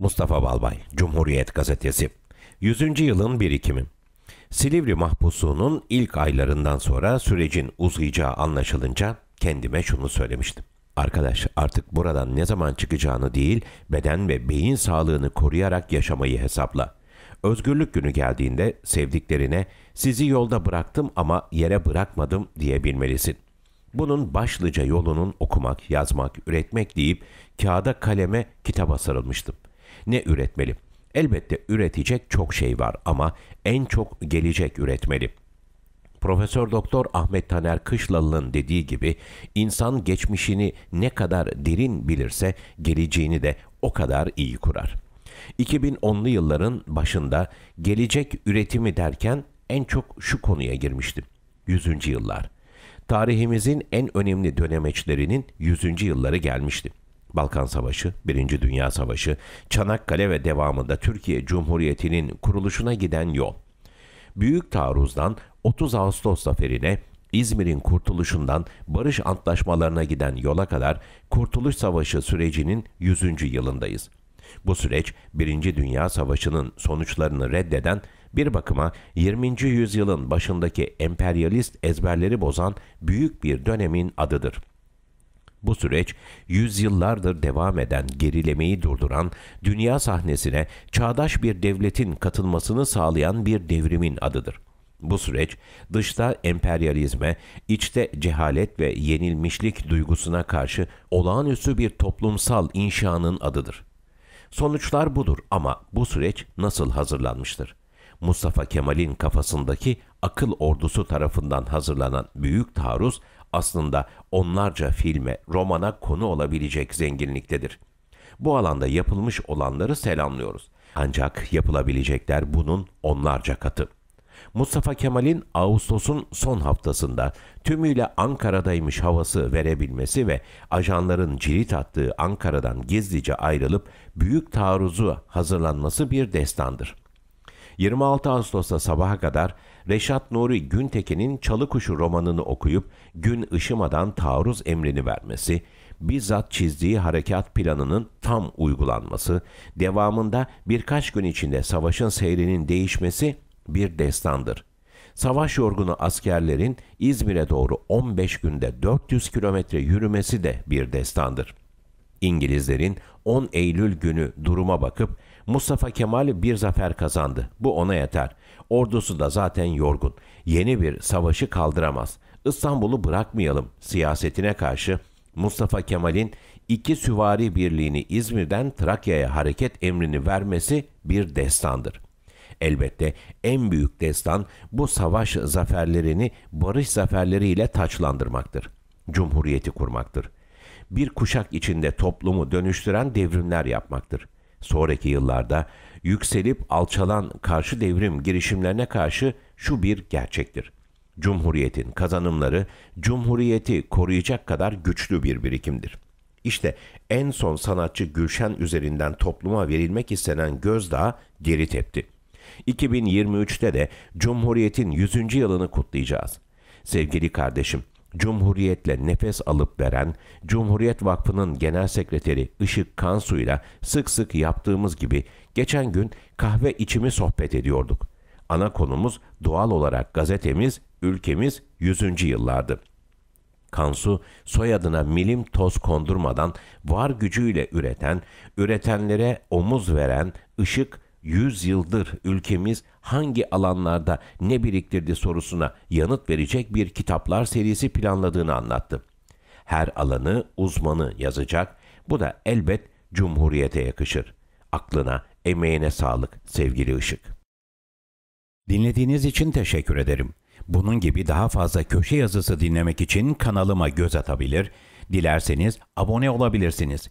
Mustafa Balbay, Cumhuriyet Gazetesi 100. Yılın Birikimi Silivri mahpusunun ilk aylarından sonra sürecin uzayacağı anlaşılınca kendime şunu söylemiştim. Arkadaş artık buradan ne zaman çıkacağını değil, beden ve beyin sağlığını koruyarak yaşamayı hesapla. Özgürlük günü geldiğinde sevdiklerine sizi yolda bıraktım ama yere bırakmadım diyebilmelisin. Bunun başlıca yolunun okumak, yazmak, üretmek deyip kağıda kaleme kitaba sarılmıştım.'' Ne üretmeli? Elbette üretecek çok şey var ama en çok gelecek üretmeli. Profesör Doktor Ahmet Taner Kışlalı'nın dediği gibi insan geçmişini ne kadar derin bilirse geleceğini de o kadar iyi kurar. 2010'lu yılların başında gelecek üretimi derken en çok şu konuya girmiştim. 100. yıllar. Tarihimizin en önemli dönemeçlerinin 100. yılları gelmişti. Balkan Savaşı, Birinci Dünya Savaşı, Çanakkale ve devamında Türkiye Cumhuriyeti'nin kuruluşuna giden yol. Büyük taarruzdan 30 Ağustos zaferine, İzmir'in kurtuluşundan barış antlaşmalarına giden yola kadar Kurtuluş Savaşı sürecinin 100. yılındayız. Bu süreç Birinci Dünya Savaşı'nın sonuçlarını reddeden bir bakıma 20. yüzyılın başındaki emperyalist ezberleri bozan büyük bir dönemin adıdır.'' Bu süreç yüzyıllardır devam eden gerilemeyi durduran, dünya sahnesine çağdaş bir devletin katılmasını sağlayan bir devrimin adıdır. Bu süreç dışta emperyalizme, içte cehalet ve yenilmişlik duygusuna karşı olağanüstü bir toplumsal inşanın adıdır. Sonuçlar budur ama bu süreç nasıl hazırlanmıştır? Mustafa Kemal'in kafasındaki akıl ordusu tarafından hazırlanan büyük taarruz aslında onlarca filme, romana konu olabilecek zenginliktedir. Bu alanda yapılmış olanları selamlıyoruz. Ancak yapılabilecekler bunun onlarca katı. Mustafa Kemal'in Ağustos'un son haftasında tümüyle Ankara'daymış havası verebilmesi ve ajanların cirit attığı Ankara'dan gizlice ayrılıp büyük taarruzu hazırlanması bir destandır. 26 Ağustos'ta sabaha kadar Reşat Nuri Güntekin'in Çalıkuşu romanını okuyup gün ışımadan taarruz emrini vermesi, bizzat çizdiği harekat planının tam uygulanması, devamında birkaç gün içinde savaşın seyrinin değişmesi bir destandır. Savaş yorgunu askerlerin İzmir'e doğru 15 günde 400 kilometre yürümesi de bir destandır. İngilizlerin 10 Eylül günü duruma bakıp Mustafa Kemal bir zafer kazandı. Bu ona yeter. Ordusu da zaten yorgun. Yeni bir savaşı kaldıramaz. İstanbul'u bırakmayalım siyasetine karşı Mustafa Kemal'in iki süvari birliğini İzmir'den Trakya'ya hareket emrini vermesi bir destandır. Elbette en büyük destan bu savaş zaferlerini barış zaferleriyle taçlandırmaktır. Cumhuriyeti kurmaktır bir kuşak içinde toplumu dönüştüren devrimler yapmaktır. Sonraki yıllarda yükselip alçalan karşı devrim girişimlerine karşı şu bir gerçektir. Cumhuriyetin kazanımları cumhuriyeti koruyacak kadar güçlü bir birikimdir. İşte en son sanatçı Gülşen üzerinden topluma verilmek istenen gözdağı geri tepti. 2023'te de Cumhuriyet'in 100. yılını kutlayacağız. Sevgili kardeşim, Cumhuriyetle nefes alıp veren Cumhuriyet Vakfı'nın Genel Sekreteri Işık Kansu ile sık sık yaptığımız gibi geçen gün kahve içimi sohbet ediyorduk. Ana konumuz doğal olarak gazetemiz, ülkemiz 100. yıllardı. Kansu soyadına milim toz kondurmadan var gücüyle üreten, üretenlere omuz veren, ışık 100 yıldır ülkemiz hangi alanlarda ne biriktirdi sorusuna yanıt verecek bir kitaplar serisi planladığını anlattı. Her alanı uzmanı yazacak, bu da elbet Cumhuriyete yakışır. Aklına, emeğine sağlık sevgili Işık. Dinlediğiniz için teşekkür ederim. Bunun gibi daha fazla köşe yazısı dinlemek için kanalıma göz atabilir, dilerseniz abone olabilirsiniz.''